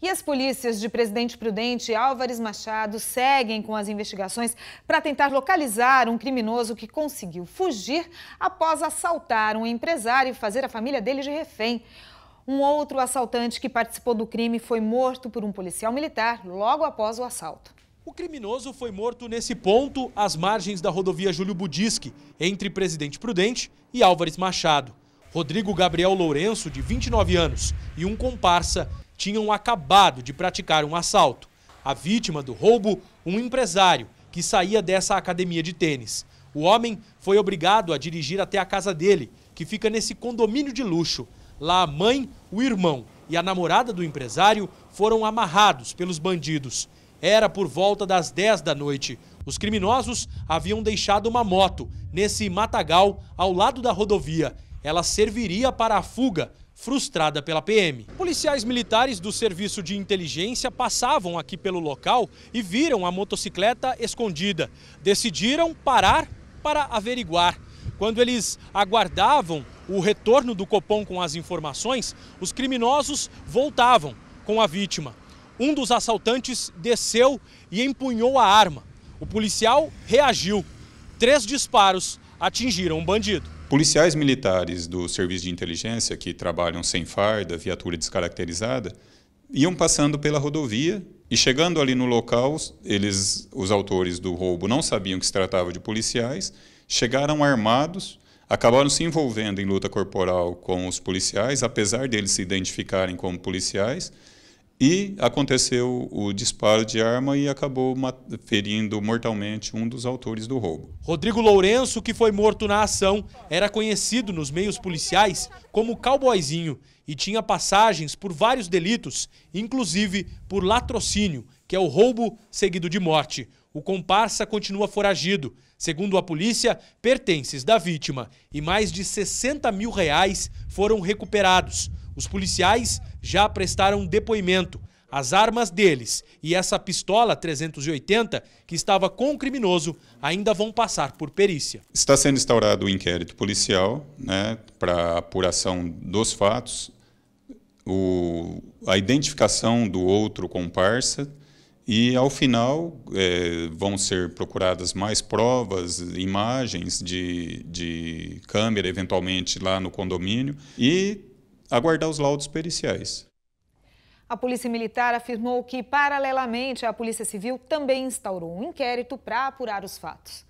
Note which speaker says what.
Speaker 1: E as polícias de Presidente Prudente e Álvares Machado seguem com as investigações para tentar localizar um criminoso que conseguiu fugir após assaltar um empresário e fazer a família dele de refém. Um outro assaltante que participou do crime foi morto por um policial militar logo após o assalto.
Speaker 2: O criminoso foi morto nesse ponto, às margens da rodovia Júlio Budisque, entre Presidente Prudente e Álvares Machado. Rodrigo Gabriel Lourenço, de 29 anos, e um comparsa tinham acabado de praticar um assalto. A vítima do roubo, um empresário que saía dessa academia de tênis. O homem foi obrigado a dirigir até a casa dele, que fica nesse condomínio de luxo. Lá a mãe, o irmão e a namorada do empresário foram amarrados pelos bandidos. Era por volta das 10 da noite. Os criminosos haviam deixado uma moto nesse matagal ao lado da rodovia ela serviria para a fuga frustrada pela PM. Policiais militares do Serviço de Inteligência passavam aqui pelo local e viram a motocicleta escondida. Decidiram parar para averiguar. Quando eles aguardavam o retorno do Copom com as informações, os criminosos voltavam com a vítima. Um dos assaltantes desceu e empunhou a arma. O policial
Speaker 3: reagiu. Três disparos atingiram o bandido. Policiais militares do Serviço de Inteligência, que trabalham sem farda, viatura descaracterizada, iam passando pela rodovia e chegando ali no local, eles, os autores do roubo não sabiam que se tratava de policiais, chegaram armados, acabaram se envolvendo em luta corporal com os policiais, apesar deles se identificarem como policiais, e aconteceu o disparo de arma e acabou ferindo mortalmente um dos autores do roubo.
Speaker 2: Rodrigo Lourenço, que foi morto na ação, era conhecido nos meios policiais como cowboyzinho e tinha passagens por vários delitos, inclusive por latrocínio, que é o roubo seguido de morte. O comparsa continua foragido. Segundo a polícia, pertences da vítima e mais de 60 mil reais foram recuperados. Os policiais já prestaram depoimento. As armas deles e essa pistola 380, que estava com o criminoso, ainda vão passar por perícia.
Speaker 3: Está sendo instaurado o um inquérito policial né, para apuração dos fatos, o, a identificação do outro comparsa e, ao final, é, vão ser procuradas mais provas, imagens de, de câmera, eventualmente lá no condomínio, e aguardar os laudos periciais.
Speaker 1: A Polícia Militar afirmou que, paralelamente, a Polícia Civil também instaurou um inquérito para apurar os fatos.